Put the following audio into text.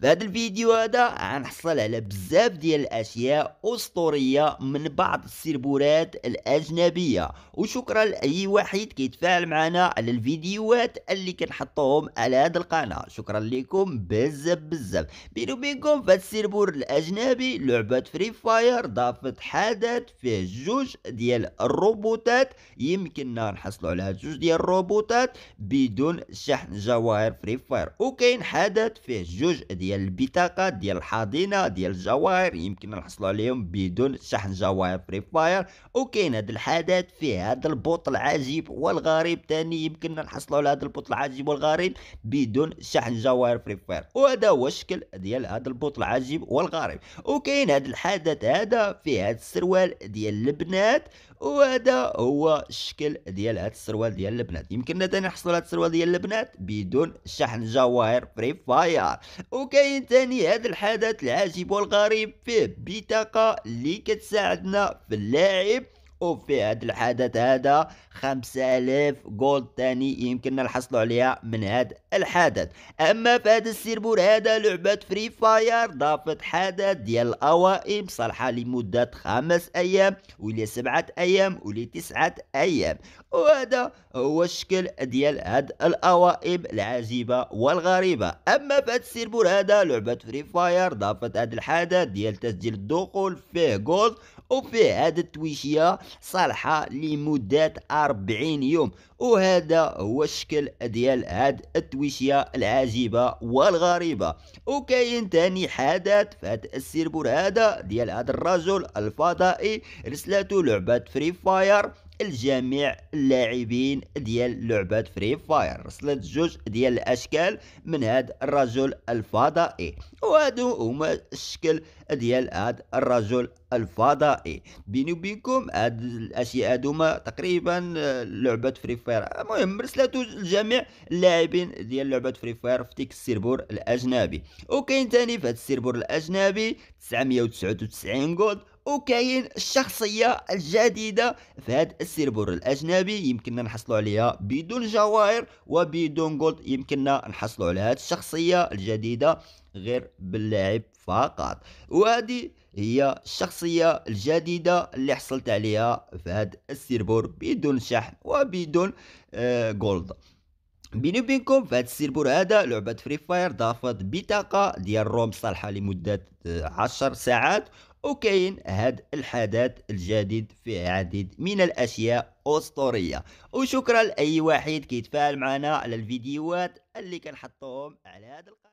في هذا الفيديو هذا غنحصل على بزاف ديال الاشياء اسطوريه من بعض السيربورات الاجنبيه وشكرا لاي واحد كيتفاعل معنا على الفيديوهات اللي كنحطوهم على هذا القناه شكرا لكم بزاف بزاف بيني وبينكم في السيربور الاجنبي لعبه فري فاير ضافت حدث فيه جوج ديال الروبوتات يمكننا نحصلوا على جوج ديال الروبوتات بدون شحن جواهر فري فاير وكاين حدث فيه جوج ديال ديال البطاقه ديال الحاضنه ديال الجواهر يمكن نحصلوا عليهم بدون شحن جواهر فري فاير وكاين هذا الحدث فيه هذا البوط العجيب والغريب ثاني يمكن نحصلوا على هذا البوط العجيب والغريب بدون شحن جواهر فري فاير وهذا هو الشكل ديال هذا البوط العجيب والغريب وكاين هذا الحدث هذا فيه هذا السروال ديال البنات وهذا هو الشكل ديال هذا السروال ديال البنات يمكننا ثاني نحصلوا على هذا السروال ديال البنات بدون شحن جواهر فري فاير وكاين كاين ثاني هذا الحدث العجيب والغريب فيه بطاقة اللي كتساعدنا في اللاعب وفي هذا الحدث هذا 5000 جولد تاني يمكننا الحصل عليها من هذا الحدث اما في هذا السيربور هذا لعبة فري فاير ضافت حدث ديال الاوائم صالحة لمدة خمس ايام ولي سبعة ايام ولي تسعة ايام وهذا هو الشكل ديال هاد الاوائم العجيبة والغريبة اما في هذا السيربور هذا لعبة فري فاير ضافت هذا الحدث ديال تسجيل الدخول فيه جولد وفيه هاد التويشية صالحة لمدة 40 يوم وهذا هو الشكل ديال هاد التويشية العجيبة والغريبة وكاين تاني حدث في هاد السيربور هذا ديال هاد الرجل الفضائي رسلته لعبة فري فاير الجميع اللاعبين ديال لعبة فري فاير وصلت جوج ديال الأشكال من هاد الرجل الفضائي وهادو هما الشكل ديال هاد الرجل الفضائي بيني وبينكم هاد الاشياء هادوما تقريبا آه، لعبه فري فاير المهم رسلاتو الجميع اللاعبين ديال لعبه فري فاير في ديك السيربور الاجنبي وكاين ثاني في هاد السيربور الاجنبي 999 جولد وكاين الشخصيه الجديده في هذا السيربور الاجنبي يمكننا نحصلوا عليها بدون جواهر وبدون جولد يمكننا نحصلوا على هذه الشخصيه الجديده غير باللعب فقط وهذه هي الشخصية الجديدة اللي حصلت عليها في هذا السيربور بدون شحن وبدون آه جولد بيني وبينكم في هذا السيربور هذا لعبة فري فاير ضافت بطاقة ديال روم صالحة لمدة 10 آه، ساعات وكاين هاد الحدث الجديد فيه عديد من الاشياء اسطوريه وشكرا لاي واحد كيتفاعل معنا على الفيديوهات اللي كنحطوهم على هذا القناه